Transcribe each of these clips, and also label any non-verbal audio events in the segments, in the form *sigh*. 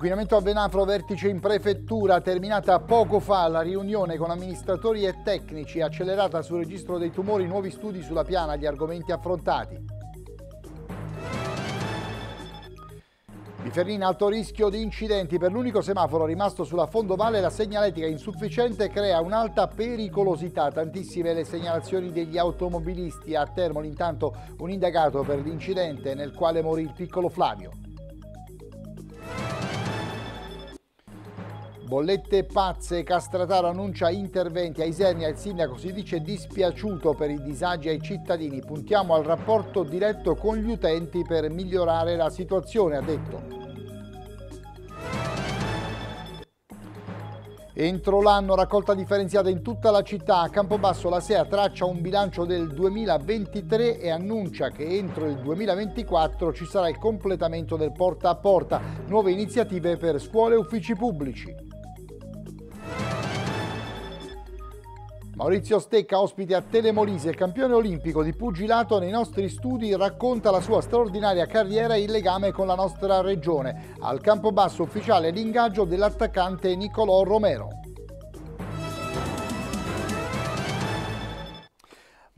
Inquinamento a Venafro, vertice in prefettura, terminata poco fa la riunione con amministratori e tecnici, accelerata sul registro dei tumori, nuovi studi sulla piana, gli argomenti affrontati. Biferrina alto rischio di incidenti, per l'unico semaforo rimasto sulla fondovalle la segnaletica insufficiente crea un'alta pericolosità, tantissime le segnalazioni degli automobilisti. A Termoli intanto un indagato per l'incidente nel quale morì il piccolo Flavio. Bollette pazze, Castrataro annuncia interventi a Isernia, il sindaco si dice dispiaciuto per i disagi ai cittadini. Puntiamo al rapporto diretto con gli utenti per migliorare la situazione, ha detto. Entro l'anno raccolta differenziata in tutta la città, a Campobasso la SEA traccia un bilancio del 2023 e annuncia che entro il 2024 ci sarà il completamento del porta a porta, nuove iniziative per scuole e uffici pubblici. Maurizio Stecca, ospite a Telemolise, campione olimpico di pugilato, nei nostri studi racconta la sua straordinaria carriera e il legame con la nostra regione. Al campo basso ufficiale l'ingaggio dell'attaccante Nicolò Romero.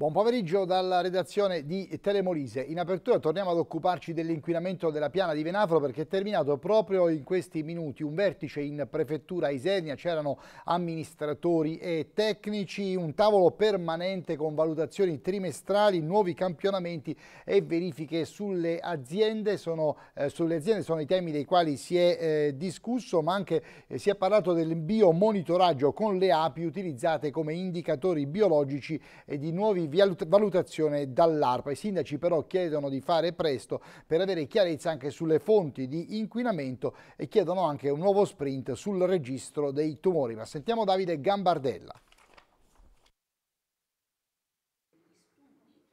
Buon pomeriggio dalla redazione di Telemolise. In apertura torniamo ad occuparci dell'inquinamento della piana di Venafro perché è terminato proprio in questi minuti un vertice in prefettura Isernia, c'erano amministratori e tecnici, un tavolo permanente con valutazioni trimestrali, nuovi campionamenti e verifiche sulle aziende, sono, eh, sulle aziende sono i temi dei quali si è eh, discusso ma anche eh, si è parlato del biomonitoraggio con le api utilizzate come indicatori biologici e di nuovi valutazione dall'ARPA. I sindaci però chiedono di fare presto per avere chiarezza anche sulle fonti di inquinamento e chiedono anche un nuovo sprint sul registro dei tumori. Ma sentiamo Davide Gambardella.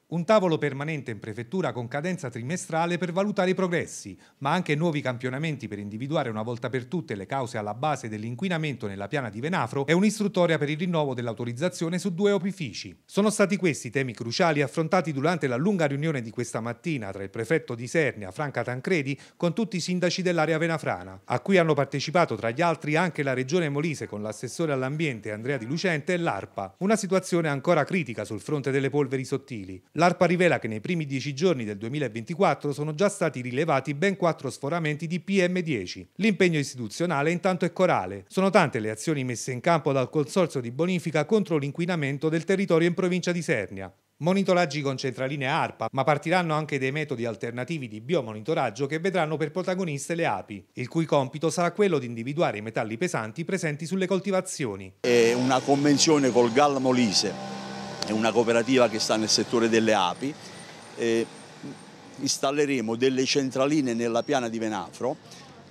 Un tavolo permanente in prefettura con cadenza trimestrale per valutare i progressi, ma anche nuovi campionamenti per individuare una volta per tutte le cause alla base dell'inquinamento nella piana di Venafro e un'istruttoria per il rinnovo dell'autorizzazione su due opifici. Sono stati questi i temi cruciali affrontati durante la lunga riunione di questa mattina tra il prefetto di Sernia, Franca Tancredi, con tutti i sindaci dell'area venafrana, a cui hanno partecipato tra gli altri anche la regione Molise con l'assessore all'ambiente Andrea Di Lucente e l'ARPA. Una situazione ancora critica sul fronte delle polveri sottili. L'ARPA rivela che nei primi dieci giorni del 2024 sono già stati rilevati ben quattro sforamenti di PM10. L'impegno istituzionale intanto è corale. Sono tante le azioni messe in campo dal Consorzio di Bonifica contro l'inquinamento del territorio in provincia di Sernia. Monitoraggi con centraline ARPA, ma partiranno anche dei metodi alternativi di biomonitoraggio che vedranno per protagoniste le api, il cui compito sarà quello di individuare i metalli pesanti presenti sulle coltivazioni. È una convenzione col Molise è una cooperativa che sta nel settore delle api, eh, installeremo delle centraline nella piana di Venafro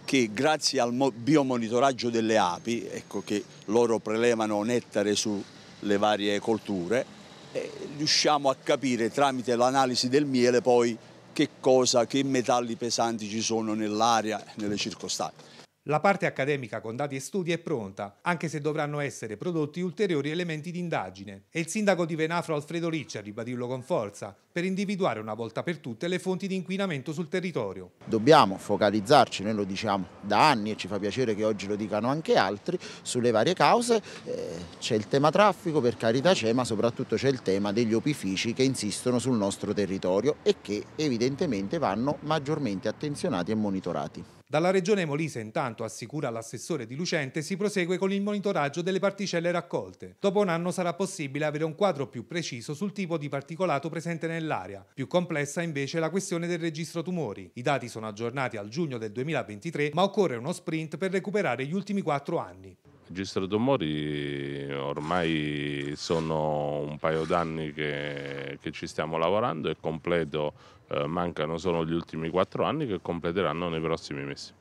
che grazie al biomonitoraggio delle api, ecco che loro prelevano nettare sulle varie colture, eh, riusciamo a capire tramite l'analisi del miele poi che cosa, che metalli pesanti ci sono nell'aria, nelle circostanze. La parte accademica con dati e studi è pronta, anche se dovranno essere prodotti ulteriori elementi di indagine. E il sindaco di Venafro Alfredo Ricci a ribadirlo con forza, per individuare una volta per tutte le fonti di inquinamento sul territorio. Dobbiamo focalizzarci, noi lo diciamo da anni e ci fa piacere che oggi lo dicano anche altri, sulle varie cause. Eh, c'è il tema traffico, per carità c'è, ma soprattutto c'è il tema degli opifici che insistono sul nostro territorio e che evidentemente vanno maggiormente attenzionati e monitorati. Dalla regione Molise, intanto, assicura l'assessore di Lucente, si prosegue con il monitoraggio delle particelle raccolte. Dopo un anno sarà possibile avere un quadro più preciso sul tipo di particolato presente nell'area. Più complessa invece è la questione del registro tumori. I dati sono aggiornati al giugno del 2023, ma occorre uno sprint per recuperare gli ultimi quattro anni. Registro tumori ormai sono un paio d'anni che, che ci stiamo lavorando e completo, eh, mancano solo gli ultimi quattro anni che completeranno nei prossimi mesi.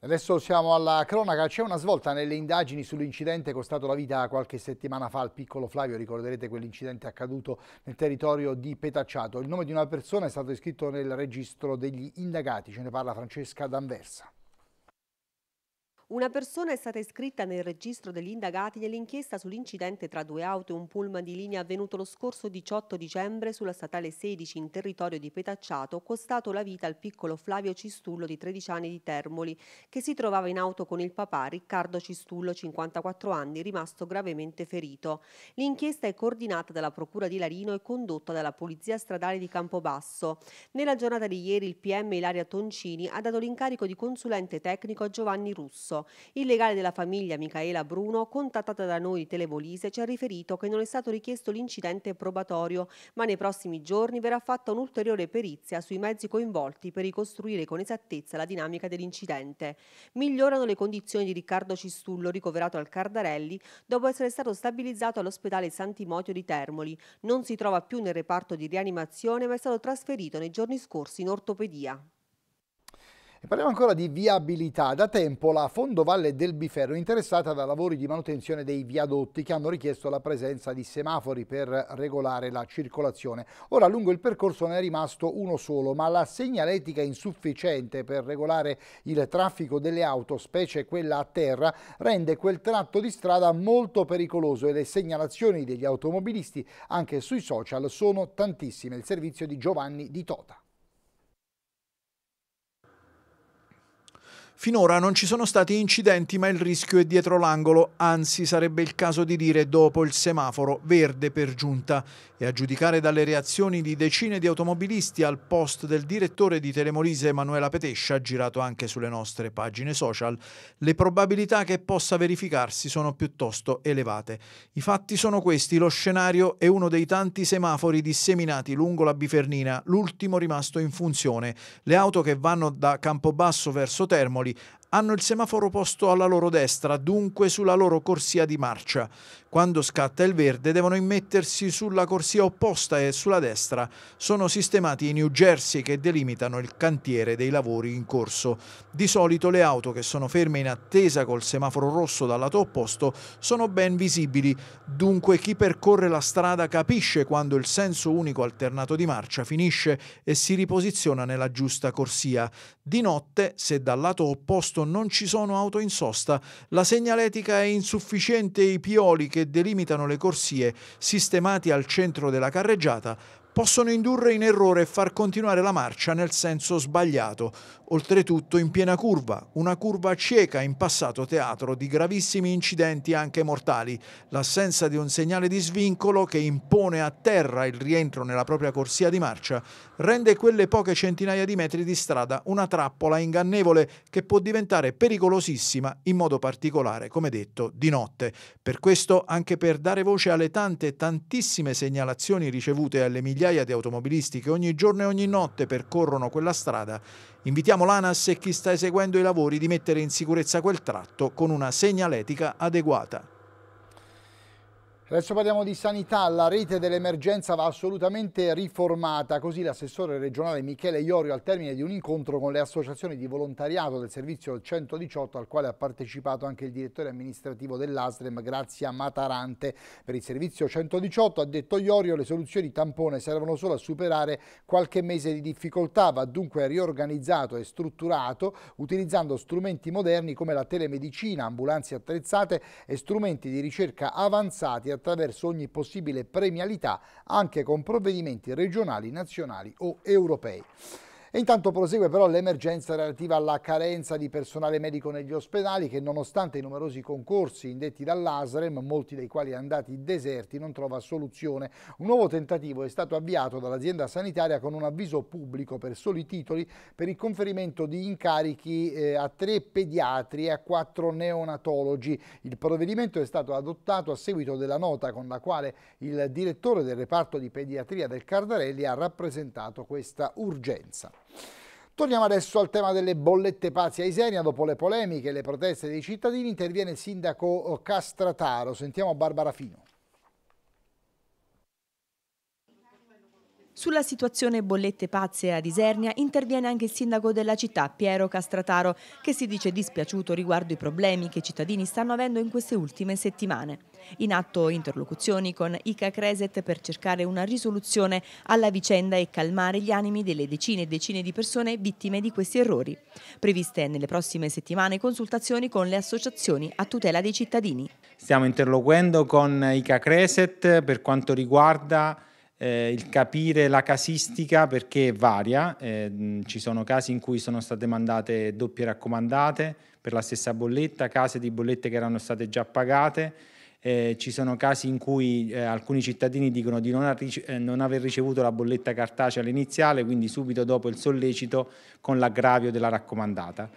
Adesso siamo alla cronaca, c'è una svolta nelle indagini sull'incidente costato la vita qualche settimana fa al piccolo Flavio, ricorderete quell'incidente accaduto nel territorio di Petacciato. Il nome di una persona è stato iscritto nel registro degli indagati, ce ne parla Francesca D'Anversa. Una persona è stata iscritta nel registro degli indagati nell'inchiesta sull'incidente tra due auto e un pullman di linea avvenuto lo scorso 18 dicembre sulla statale 16 in territorio di Petacciato, costato la vita al piccolo Flavio Cistullo di 13 anni di Termoli, che si trovava in auto con il papà Riccardo Cistullo, 54 anni, rimasto gravemente ferito. L'inchiesta è coordinata dalla Procura di Larino e condotta dalla Polizia Stradale di Campobasso. Nella giornata di ieri il PM Ilaria Toncini ha dato l'incarico di consulente tecnico a Giovanni Russo. Il legale della famiglia Michaela Bruno, contattata da noi Televolise, ci ha riferito che non è stato richiesto l'incidente probatorio, ma nei prossimi giorni verrà fatta un'ulteriore perizia sui mezzi coinvolti per ricostruire con esattezza la dinamica dell'incidente. Migliorano le condizioni di Riccardo Cistullo, ricoverato al Cardarelli, dopo essere stato stabilizzato all'ospedale Sant'Imotio di Termoli. Non si trova più nel reparto di rianimazione, ma è stato trasferito nei giorni scorsi in ortopedia. E parliamo ancora di viabilità. Da tempo la fondovalle del Biferro è interessata da lavori di manutenzione dei viadotti che hanno richiesto la presenza di semafori per regolare la circolazione. Ora lungo il percorso ne è rimasto uno solo, ma la segnaletica insufficiente per regolare il traffico delle auto, specie quella a terra, rende quel tratto di strada molto pericoloso e le segnalazioni degli automobilisti anche sui social sono tantissime. Il servizio di Giovanni Di Tota. Finora non ci sono stati incidenti, ma il rischio è dietro l'angolo, anzi sarebbe il caso di dire dopo il semaforo verde per giunta. E a giudicare dalle reazioni di decine di automobilisti al post del direttore di Telemolise Emanuela Petescia, girato anche sulle nostre pagine social, le probabilità che possa verificarsi sono piuttosto elevate. I fatti sono questi, lo scenario è uno dei tanti semafori disseminati lungo la Bifernina, l'ultimo rimasto in funzione. Le auto che vanno da Campobasso verso Termoli spagnoli hanno il semaforo posto alla loro destra, dunque sulla loro corsia di marcia. Quando scatta il verde devono immettersi sulla corsia opposta e sulla destra. Sono sistemati i New Jersey che delimitano il cantiere dei lavori in corso. Di solito le auto che sono ferme in attesa col semaforo rosso dal lato opposto sono ben visibili, dunque chi percorre la strada capisce quando il senso unico alternato di marcia finisce e si riposiziona nella giusta corsia. Di notte, se dal lato opposto non ci sono auto in sosta, la segnaletica è insufficiente e i pioli che delimitano le corsie sistemati al centro della carreggiata possono indurre in errore e far continuare la marcia nel senso sbagliato, oltretutto in piena curva, una curva cieca in passato teatro di gravissimi incidenti anche mortali, l'assenza di un segnale di svincolo che impone a terra il rientro nella propria corsia di marcia, rende quelle poche centinaia di metri di strada una trappola ingannevole che può diventare pericolosissima in modo particolare, come detto, di notte. Per questo, anche per dare voce alle tante, tantissime segnalazioni ricevute alle migliaia di automobilisti che ogni giorno e ogni notte percorrono quella strada, invitiamo Chiediamo l'ANAS e chi sta eseguendo i lavori di mettere in sicurezza quel tratto con una segnaletica adeguata. Adesso parliamo di sanità, la rete dell'emergenza va assolutamente riformata, così l'assessore regionale Michele Iorio al termine di un incontro con le associazioni di volontariato del servizio 118 al quale ha partecipato anche il direttore amministrativo dell'ASREM Grazia Matarante. Per il servizio 118 ha detto Iorio le soluzioni tampone servono solo a superare qualche mese di difficoltà, va dunque riorganizzato e strutturato utilizzando strumenti moderni come la telemedicina, ambulanze attrezzate e strumenti di ricerca avanzati attraverso ogni possibile premialità anche con provvedimenti regionali, nazionali o europei. E intanto prosegue però l'emergenza relativa alla carenza di personale medico negli ospedali che nonostante i numerosi concorsi indetti dall'ASREM, molti dei quali andati deserti, non trova soluzione. Un nuovo tentativo è stato avviato dall'azienda sanitaria con un avviso pubblico per soli titoli per il conferimento di incarichi eh, a tre pediatri e a quattro neonatologi. Il provvedimento è stato adottato a seguito della nota con la quale il direttore del reparto di pediatria del Cardarelli ha rappresentato questa urgenza. Torniamo adesso al tema delle bollette pazze a Isenia. Dopo le polemiche e le proteste dei cittadini interviene il sindaco eh, Castrataro. Sentiamo Barbara Fino. Sulla situazione bollette pazze a Isernia interviene anche il sindaco della città, Piero Castrataro, che si dice dispiaciuto riguardo i problemi che i cittadini stanno avendo in queste ultime settimane. In atto interlocuzioni con Ica Creset per cercare una risoluzione alla vicenda e calmare gli animi delle decine e decine di persone vittime di questi errori. Previste nelle prossime settimane consultazioni con le associazioni a tutela dei cittadini. Stiamo interloquendo con Ica Creset per quanto riguarda eh, il capire la casistica perché varia, eh, mm, ci sono casi in cui sono state mandate doppie raccomandate per la stessa bolletta, case di bollette che erano state già pagate, eh, ci sono casi in cui eh, alcuni cittadini dicono di non, eh, non aver ricevuto la bolletta cartacea all'iniziale, quindi subito dopo il sollecito con l'aggravio della raccomandata.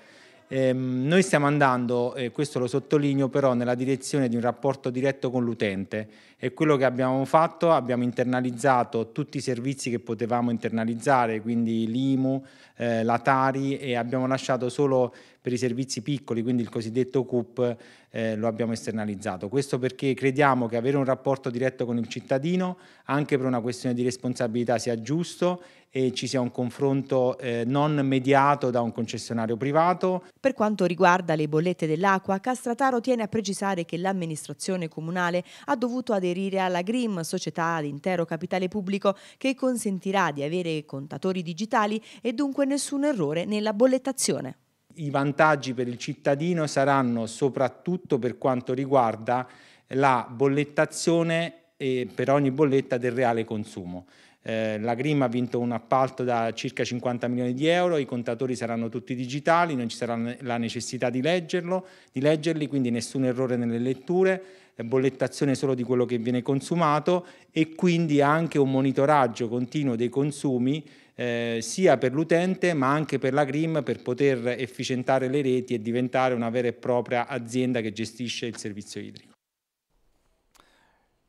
Ehm, noi stiamo andando, e questo lo sottolineo però, nella direzione di un rapporto diretto con l'utente. e quello che abbiamo fatto, abbiamo internalizzato tutti i servizi che potevamo internalizzare, quindi l'IMU, eh, la Tari e abbiamo lasciato solo per i servizi piccoli, quindi il cosiddetto CUP, eh, lo abbiamo esternalizzato. Questo perché crediamo che avere un rapporto diretto con il cittadino, anche per una questione di responsabilità, sia giusto e ci sia un confronto eh, non mediato da un concessionario privato. Per quanto riguarda le bollette dell'acqua, Castrataro tiene a precisare che l'amministrazione comunale ha dovuto aderire alla Grim, società ad intero capitale pubblico, che consentirà di avere contatori digitali e dunque nessun errore nella bollettazione. I vantaggi per il cittadino saranno soprattutto per quanto riguarda la bollettazione e per ogni bolletta del reale consumo. Eh, la Grim ha vinto un appalto da circa 50 milioni di euro, i contatori saranno tutti digitali, non ci sarà la necessità di, leggerlo, di leggerli, quindi nessun errore nelle letture, eh, bollettazione solo di quello che viene consumato e quindi anche un monitoraggio continuo dei consumi eh, sia per l'utente ma anche per la Grim per poter efficientare le reti e diventare una vera e propria azienda che gestisce il servizio idrico.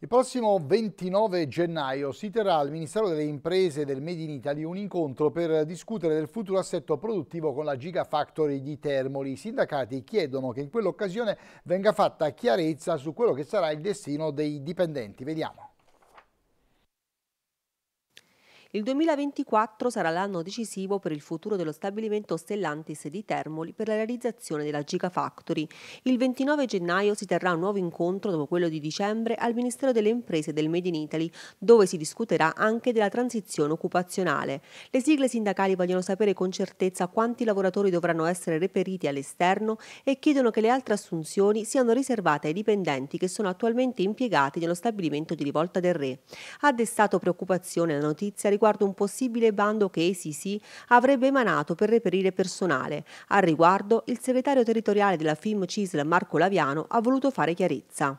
Il prossimo 29 gennaio si terrà al Ministero delle Imprese del Made in Italy un incontro per discutere del futuro assetto produttivo con la Gigafactory di Termoli. I sindacati chiedono che in quell'occasione venga fatta chiarezza su quello che sarà il destino dei dipendenti. Vediamo. Il 2024 sarà l'anno decisivo per il futuro dello stabilimento Stellantis di Termoli per la realizzazione della Gigafactory. Il 29 gennaio si terrà un nuovo incontro dopo quello di dicembre al Ministero delle Imprese del Made in Italy, dove si discuterà anche della transizione occupazionale. Le sigle sindacali vogliono sapere con certezza quanti lavoratori dovranno essere reperiti all'esterno e chiedono che le altre assunzioni siano riservate ai dipendenti che sono attualmente impiegati nello stabilimento di Rivolta del Re. Ha destato preoccupazione la notizia riguardo un possibile bando che ACC avrebbe emanato per reperire personale. Al riguardo, il segretario territoriale della FIM CISL Marco Laviano ha voluto fare chiarezza.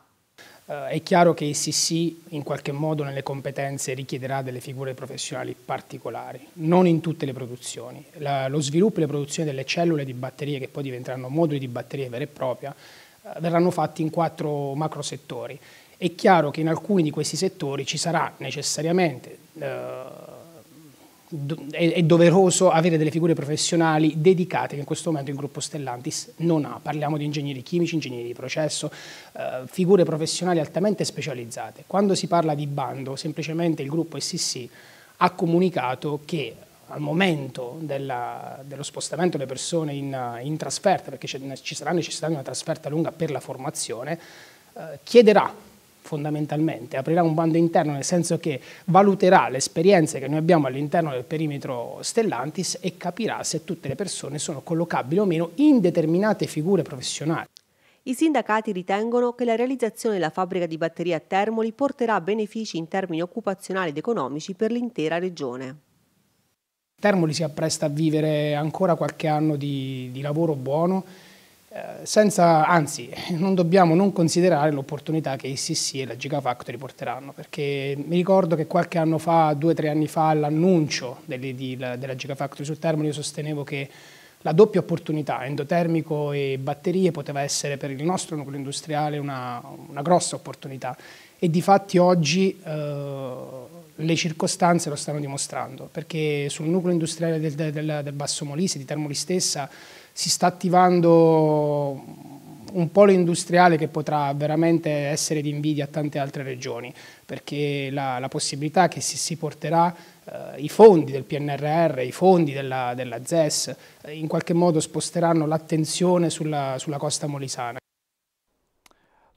Eh, è chiaro che ACC in qualche modo nelle competenze richiederà delle figure professionali particolari, non in tutte le produzioni. La, lo sviluppo e la produzione delle cellule di batterie, che poi diventeranno moduli di batterie vera e proprie, eh, verranno fatti in quattro macro settori. È chiaro che in alcuni di questi settori ci sarà necessariamente eh, è, doveroso avere delle figure professionali dedicate che in questo momento il gruppo Stellantis non ha. Parliamo di ingegneri chimici, ingegneri di processo, eh, figure professionali altamente specializzate. Quando si parla di bando, semplicemente il gruppo SCC ha comunicato che al momento della, dello spostamento delle persone in, in trasferta, perché ci sarà necessità di una trasferta lunga per la formazione, eh, chiederà fondamentalmente, aprirà un bando interno nel senso che valuterà le esperienze che noi abbiamo all'interno del perimetro Stellantis e capirà se tutte le persone sono collocabili o meno in determinate figure professionali. I sindacati ritengono che la realizzazione della fabbrica di batterie a Termoli porterà benefici in termini occupazionali ed economici per l'intera regione. Termoli si appresta a vivere ancora qualche anno di, di lavoro buono eh, senza, anzi, non dobbiamo non considerare l'opportunità che i e la Gigafactory porteranno, perché mi ricordo che qualche anno fa, due o tre anni fa, all'annuncio della Gigafactory sul Termoli, io sostenevo che la doppia opportunità, endotermico e batterie, poteva essere per il nostro nucleo industriale una, una grossa opportunità e di fatti oggi eh, le circostanze lo stanno dimostrando, perché sul nucleo industriale del, del, del Basso Molise, di Termoli stessa, si sta attivando un polo industriale che potrà veramente essere di invidia a tante altre regioni, perché la, la possibilità che si, si porterà eh, i fondi del PNRR, i fondi della, della ZES, eh, in qualche modo sposteranno l'attenzione sulla, sulla costa molisana.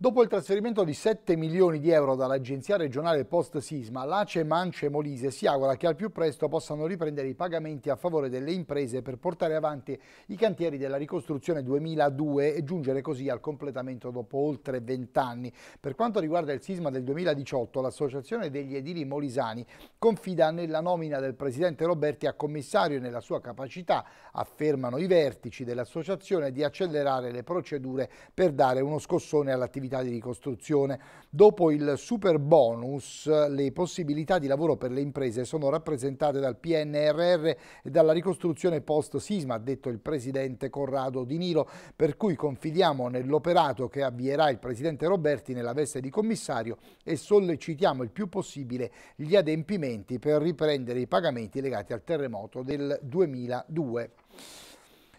Dopo il trasferimento di 7 milioni di euro dall'agenzia regionale post sisma, l'ACE, Mance Molise si augura che al più presto possano riprendere i pagamenti a favore delle imprese per portare avanti i cantieri della ricostruzione 2002 e giungere così al completamento dopo oltre 20 anni. Per quanto riguarda il sisma del 2018, l'associazione degli edili molisani confida nella nomina del presidente Roberti a commissario e nella sua capacità, affermano i vertici dell'associazione, di accelerare le procedure per dare uno scossone all'attività possibilità di ricostruzione. Dopo il super bonus, le possibilità di lavoro per le imprese sono rappresentate dal PNRR e dalla ricostruzione post sisma, ha detto il presidente Corrado Di Nilo, per cui confidiamo nell'operato che avvierà il presidente Roberti nella veste di commissario e sollecitiamo il più possibile gli adempimenti per riprendere i pagamenti legati al terremoto del 2002.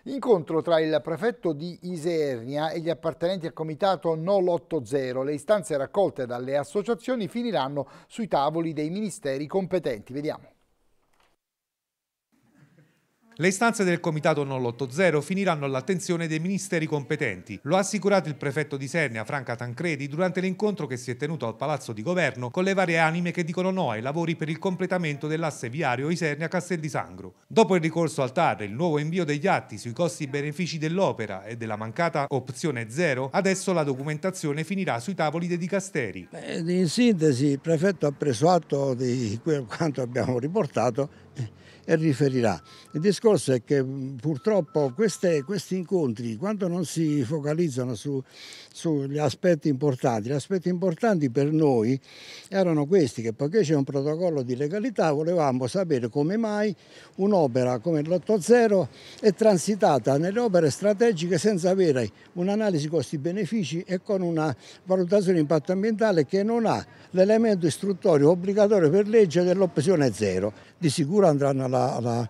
Incontro tra il prefetto di Isernia e gli appartenenti al comitato No l'80. Le istanze raccolte dalle associazioni finiranno sui tavoli dei ministeri competenti. Vediamo. Le istanze del comitato 980 finiranno all'attenzione dei ministeri competenti. Lo ha assicurato il prefetto di Sernia, Franca Tancredi, durante l'incontro che si è tenuto al Palazzo di Governo con le varie anime che dicono no ai lavori per il completamento dell'asse viario Isernia-Castel di Sangro. Dopo il ricorso al TAR e il nuovo invio degli atti sui costi-benefici dell'opera e della mancata opzione zero, adesso la documentazione finirà sui tavoli dei dicasteri. In sintesi, il prefetto ha preso atto di quanto abbiamo riportato e riferirà. Il discorso è che purtroppo queste, questi incontri, quando non si focalizzano su sugli aspetti importanti. Gli aspetti importanti per noi erano questi, che poiché c'è un protocollo di legalità volevamo sapere come mai un'opera come l'8.0 è transitata nelle opere strategiche senza avere un'analisi costi-benefici e con una valutazione di impatto ambientale che non ha l'elemento istruttorio obbligatorio per legge dell'opzione zero. Di sicuro andranno alla, alla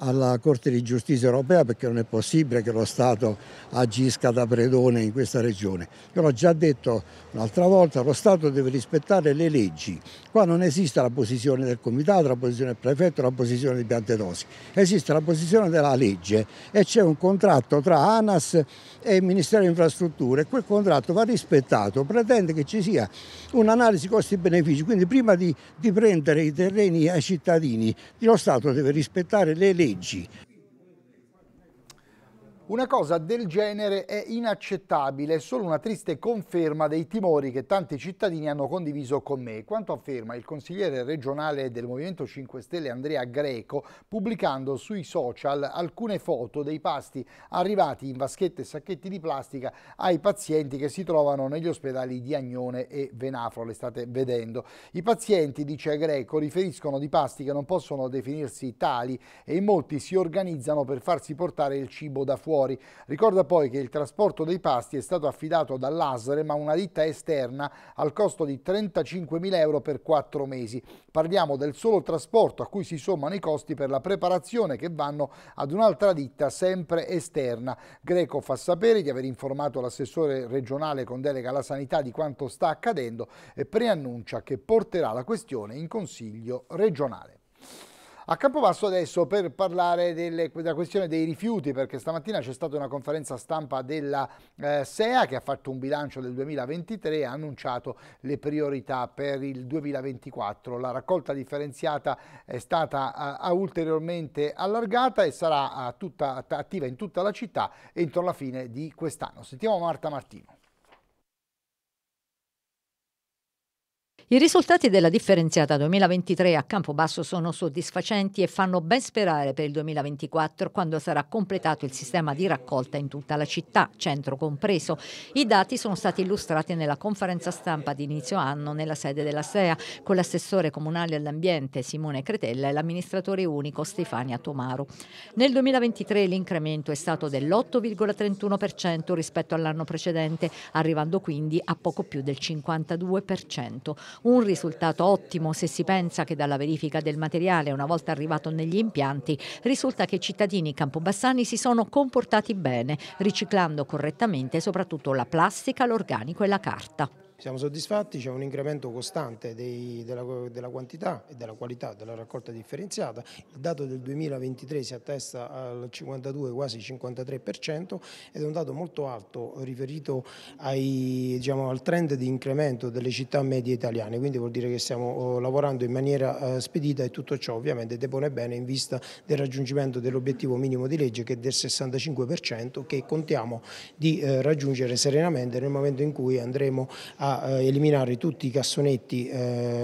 alla Corte di Giustizia europea perché non è possibile che lo Stato agisca da predone in questa regione. Io l'ho già detto un'altra volta, lo Stato deve rispettare le leggi. Qua non esiste la posizione del comitato, la posizione del prefetto, la posizione di Piante dosi. esiste la posizione della legge e c'è un contratto tra ANAS e il Ministero delle Infrastrutture quel contratto va rispettato, pretende che ci sia un'analisi costi-benefici, quindi prima di, di prendere i terreni ai cittadini lo Stato deve rispettare le leggi leggi. Una cosa del genere è inaccettabile, è solo una triste conferma dei timori che tanti cittadini hanno condiviso con me, quanto afferma il consigliere regionale del Movimento 5 Stelle Andrea Greco, pubblicando sui social alcune foto dei pasti arrivati in vaschette e sacchetti di plastica ai pazienti che si trovano negli ospedali di Agnone e Venafro, le state vedendo. I pazienti, dice Greco, riferiscono di pasti che non possono definirsi tali e in molti si organizzano per farsi portare il cibo da fuori fuori. Ricorda poi che il trasporto dei pasti è stato affidato dall'ASREM a una ditta esterna al costo di 35.000 euro per quattro mesi. Parliamo del solo trasporto a cui si sommano i costi per la preparazione che vanno ad un'altra ditta sempre esterna. Greco fa sapere di aver informato l'assessore regionale con delega alla sanità di quanto sta accadendo e preannuncia che porterà la questione in consiglio regionale. A Campobasso adesso per parlare delle, della questione dei rifiuti, perché stamattina c'è stata una conferenza stampa della eh, SEA che ha fatto un bilancio del 2023 e ha annunciato le priorità per il 2024. La raccolta differenziata è stata eh, ulteriormente allargata e sarà eh, tutta, attiva in tutta la città entro la fine di quest'anno. Sentiamo Marta Martino. I risultati della differenziata 2023 a Campobasso sono soddisfacenti e fanno ben sperare per il 2024 quando sarà completato il sistema di raccolta in tutta la città, centro compreso. I dati sono stati illustrati nella conferenza stampa di inizio anno nella sede della SEA con l'assessore comunale all'ambiente Simone Cretella e l'amministratore unico Stefania Tomaro. Nel 2023 l'incremento è stato dell'8,31% rispetto all'anno precedente, arrivando quindi a poco più del 52%. Un risultato ottimo se si pensa che dalla verifica del materiale una volta arrivato negli impianti risulta che i cittadini campobassani si sono comportati bene, riciclando correttamente soprattutto la plastica, l'organico e la carta. Siamo soddisfatti, c'è un incremento costante dei, della, della, quantità e della qualità della raccolta differenziata, il dato del 2023 si attesta al 52, quasi 53% ed è un dato molto alto riferito ai, diciamo, al trend di incremento delle città medie italiane, quindi vuol dire che stiamo oh, lavorando in maniera eh, spedita e tutto ciò ovviamente depone bene in vista del raggiungimento dell'obiettivo minimo di legge che è del 65% che contiamo di eh, raggiungere serenamente nel momento in cui andremo a a eh, eliminare tutti i cassonetti eh,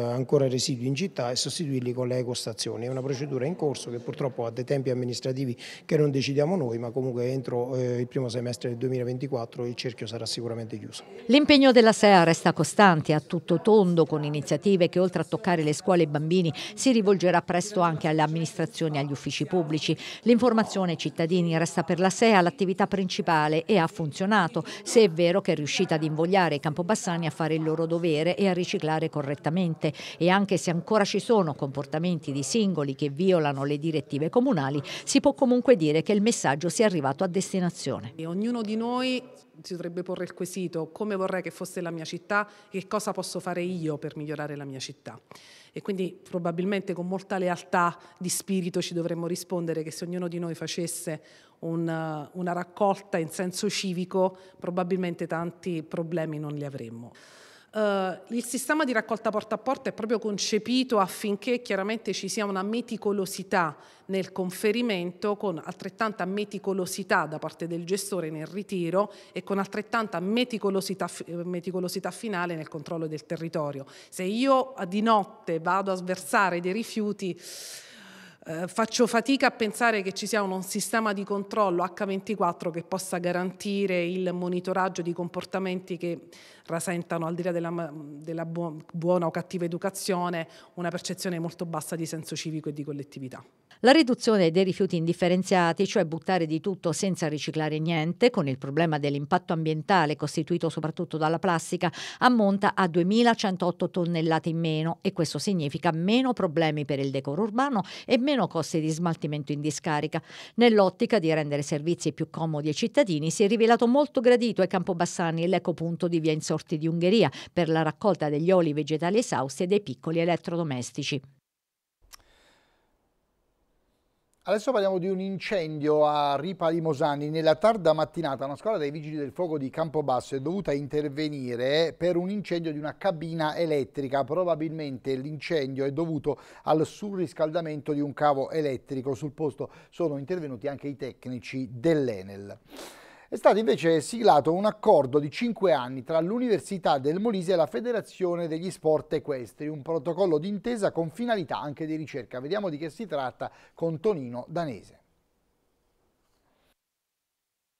ancora residui in città e sostituirli con le ecostazioni. È una procedura in corso che purtroppo ha dei tempi amministrativi che non decidiamo noi, ma comunque entro eh, il primo semestre del 2024 il cerchio sarà sicuramente chiuso. L'impegno della SEA resta costante, a tutto tondo, con iniziative che oltre a toccare le scuole e i bambini si rivolgerà presto anche alle amministrazioni e agli uffici pubblici. L'informazione ai cittadini resta per la SEA l'attività principale e ha funzionato, se è vero che è riuscita ad invogliare i campobassani a fare il loro dovere e a riciclare correttamente e anche se ancora ci sono comportamenti di singoli che violano le direttive comunali, si può comunque dire che il messaggio sia arrivato a destinazione. E ognuno di noi si dovrebbe porre il quesito come vorrei che fosse la mia città e che cosa posso fare io per migliorare la mia città. E quindi probabilmente con molta lealtà di spirito ci dovremmo rispondere che se ognuno di noi facesse una, eh, una raccolta in senso civico, probabilmente tanti problemi non li avremmo. Uh, il sistema di raccolta porta a porta è proprio concepito affinché chiaramente ci sia una meticolosità nel conferimento con altrettanta meticolosità da parte del gestore nel ritiro e con altrettanta meticolosità, eh, meticolosità finale nel controllo del territorio. Se io di notte vado a sversare dei rifiuti eh, faccio fatica a pensare che ci sia un, un sistema di controllo H24 che possa garantire il monitoraggio di comportamenti che rasentano, al di là della, della buona o cattiva educazione, una percezione molto bassa di senso civico e di collettività. La riduzione dei rifiuti indifferenziati, cioè buttare di tutto senza riciclare niente, con il problema dell'impatto ambientale costituito soprattutto dalla plastica, ammonta a 2.108 tonnellate in meno e questo significa meno problemi per il decoro urbano e meno meno costi di smaltimento in discarica. Nell'ottica di rendere servizi più comodi ai cittadini si è rivelato molto gradito ai Campobassani l'ecopunto di via Insorti di Ungheria per la raccolta degli oli vegetali esausti e dei piccoli elettrodomestici. Adesso parliamo di un incendio a Ripa Limosani. Nella tarda mattinata una squadra dei vigili del fuoco di Campobasso è dovuta intervenire per un incendio di una cabina elettrica. Probabilmente l'incendio è dovuto al surriscaldamento di un cavo elettrico. Sul posto sono intervenuti anche i tecnici dell'Enel. È stato invece siglato un accordo di 5 anni tra l'Università del Molise e la Federazione degli Sport Equestri, un protocollo d'intesa con finalità anche di ricerca. Vediamo di che si tratta con Tonino Danese.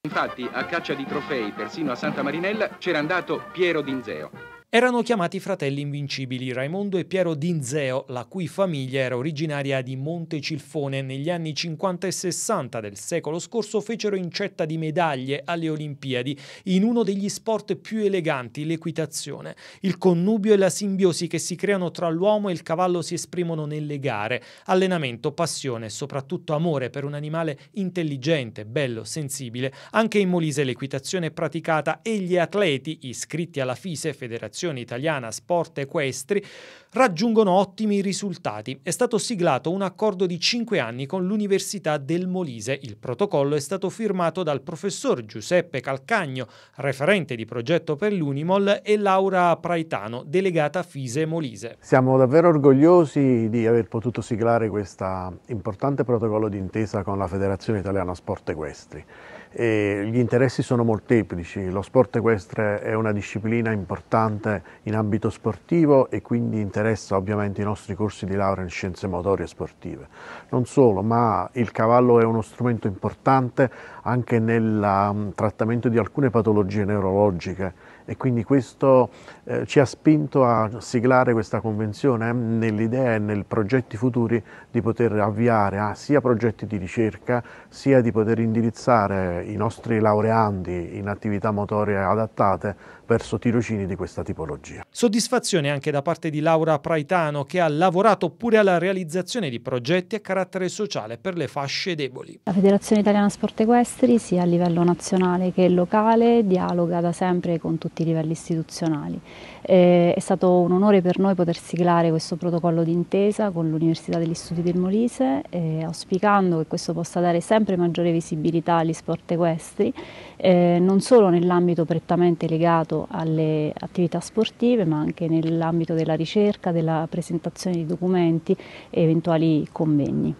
Infatti, a caccia di trofei, persino a Santa Marinella, c'era andato Piero Dinzeo, erano chiamati fratelli invincibili Raimondo e Piero D'Inzeo, la cui famiglia era originaria di Monte Cilfone. Negli anni 50 e 60 del secolo scorso fecero incetta di medaglie alle Olimpiadi in uno degli sport più eleganti, l'equitazione. Il connubio e la simbiosi che si creano tra l'uomo e il cavallo si esprimono nelle gare. Allenamento, passione e soprattutto amore per un animale intelligente, bello, sensibile. Anche in Molise l'equitazione è praticata e gli atleti iscritti alla FISE, Federazione Federazione Italiana Sport Equestri, raggiungono ottimi risultati. È stato siglato un accordo di 5 anni con l'Università del Molise. Il protocollo è stato firmato dal professor Giuseppe Calcagno, referente di progetto per l'Unimol, e Laura Praitano, delegata FISE Molise. Siamo davvero orgogliosi di aver potuto siglare questo importante protocollo d'intesa con la Federazione Italiana Sport Equestri e gli interessi sono molteplici, lo sport equestre è una disciplina importante in ambito sportivo e quindi interessa ovviamente i nostri corsi di laurea in scienze motorie sportive. Non solo, ma il cavallo è uno strumento importante anche nel um, trattamento di alcune patologie neurologiche e quindi questo eh, ci ha spinto a siglare questa convenzione eh, nell'idea e nei progetti futuri di poter avviare ah, sia progetti di ricerca sia di poter indirizzare i nostri laureandi in attività motorie adattate verso tirocini di questa tipologia. Soddisfazione anche da parte di Laura Praitano che ha lavorato pure alla realizzazione di progetti a carattere sociale per le fasce deboli. La Federazione Italiana Sport Equestri sia a livello nazionale che locale dialoga da sempre con tutti i livelli istituzionali eh, è stato un onore per noi poter siglare questo protocollo d'intesa con l'Università degli Studi del Molise, eh, auspicando che questo possa dare sempre maggiore visibilità agli sport equestri, eh, non solo nell'ambito prettamente legato alle attività sportive, ma anche nell'ambito della ricerca, della presentazione di documenti e eventuali convegni.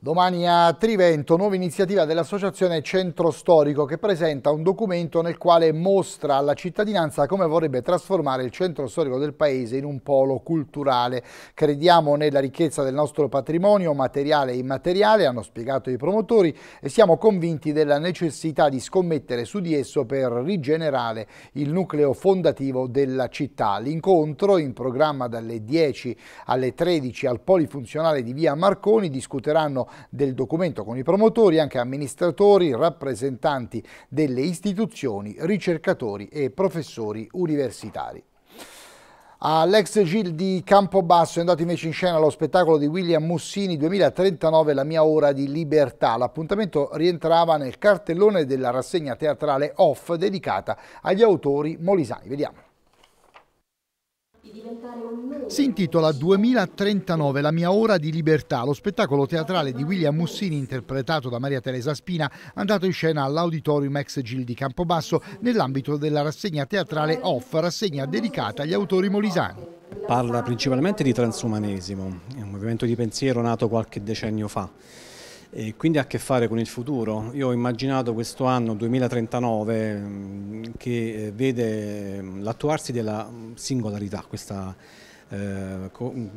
Domani a Trivento, nuova iniziativa dell'Associazione Centro Storico che presenta un documento nel quale mostra alla cittadinanza come vorrebbe trasformare il centro storico del paese in un polo culturale. Crediamo nella ricchezza del nostro patrimonio materiale e immateriale, hanno spiegato i promotori, e siamo convinti della necessità di scommettere su di esso per rigenerare il nucleo fondativo della città. L'incontro, in programma dalle 10 alle 13 al Polifunzionale di via Marconi, discuteranno del documento con i promotori anche amministratori, rappresentanti delle istituzioni, ricercatori e professori universitari. All'ex Gil di Campobasso è andato invece in scena lo spettacolo di William Mussini 2039 La mia ora di libertà. L'appuntamento rientrava nel cartellone della rassegna teatrale off dedicata agli autori molisani. Vediamo. Si intitola 2039, la mia ora di libertà, lo spettacolo teatrale di William Mussini interpretato da Maria Teresa Spina, andato in scena all'Auditorium ex Gil di Campobasso nell'ambito della rassegna teatrale Off, rassegna dedicata agli autori molisani. Parla principalmente di transumanesimo, è un movimento di pensiero nato qualche decennio fa e quindi ha a che fare con il futuro. Io ho immaginato questo anno 2039 mm, che eh, vede mm, l'attuarsi della mm, singolarità, questa, eh,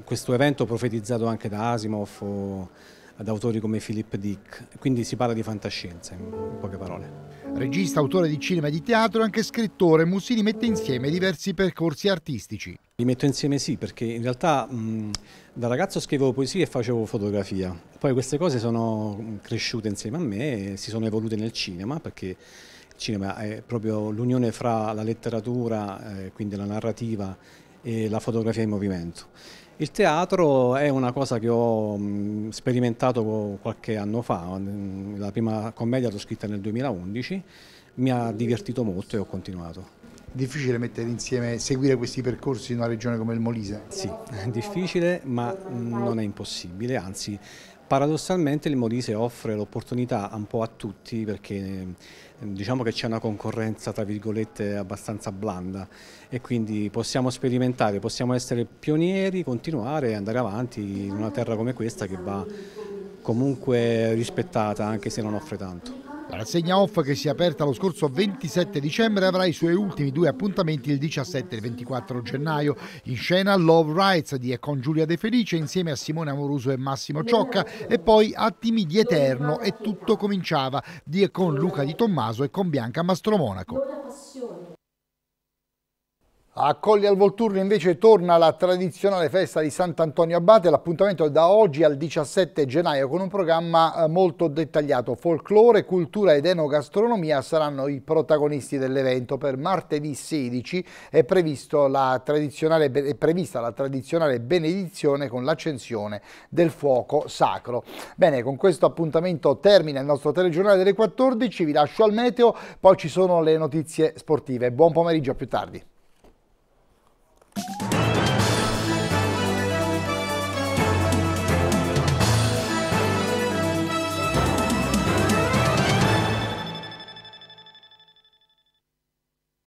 questo evento profetizzato anche da Asimov o ad autori come Philip Dick, quindi si parla di fantascienza in poche parole. Regista, autore di cinema e di teatro, e anche scrittore, Musini mette insieme diversi percorsi artistici. Li metto insieme sì, perché in realtà mh, da ragazzo scrivevo poesie e facevo fotografia. Poi queste cose sono cresciute insieme a me e si sono evolute nel cinema, perché il cinema è proprio l'unione fra la letteratura, eh, quindi la narrativa, e la fotografia in movimento. Il teatro è una cosa che ho mm, sperimentato qualche anno fa, la prima commedia l'ho scritta nel 2011, mi ha divertito molto e ho continuato. Difficile mettere insieme, seguire questi percorsi in una regione come il Molise? Sì, è *laughs* difficile ma non è impossibile, anzi Paradossalmente il Molise offre l'opportunità un po' a tutti perché ehm, diciamo che c'è una concorrenza tra virgolette abbastanza blanda e quindi possiamo sperimentare, possiamo essere pionieri, continuare e andare avanti in una terra come questa che va comunque rispettata anche se non offre tanto. La rassegna off che si è aperta lo scorso 27 dicembre avrà i suoi ultimi due appuntamenti il 17 e il 24 gennaio. In scena Love Rights di Econ Giulia De Felice insieme a Simone Amoruso e Massimo Ciocca e poi Attimi di Eterno e tutto cominciava di Econ Luca di Tommaso e con Bianca Mastromonaco. A Colli al Volturno invece torna la tradizionale festa di Sant'Antonio Abate, l'appuntamento da oggi al 17 gennaio con un programma eh, molto dettagliato. Folklore, cultura ed enogastronomia saranno i protagonisti dell'evento. Per martedì 16 è, la è prevista la tradizionale benedizione con l'accensione del fuoco sacro. Bene, con questo appuntamento termina il nostro telegiornale delle 14, vi lascio al meteo, poi ci sono le notizie sportive. Buon pomeriggio, a più tardi. Thank you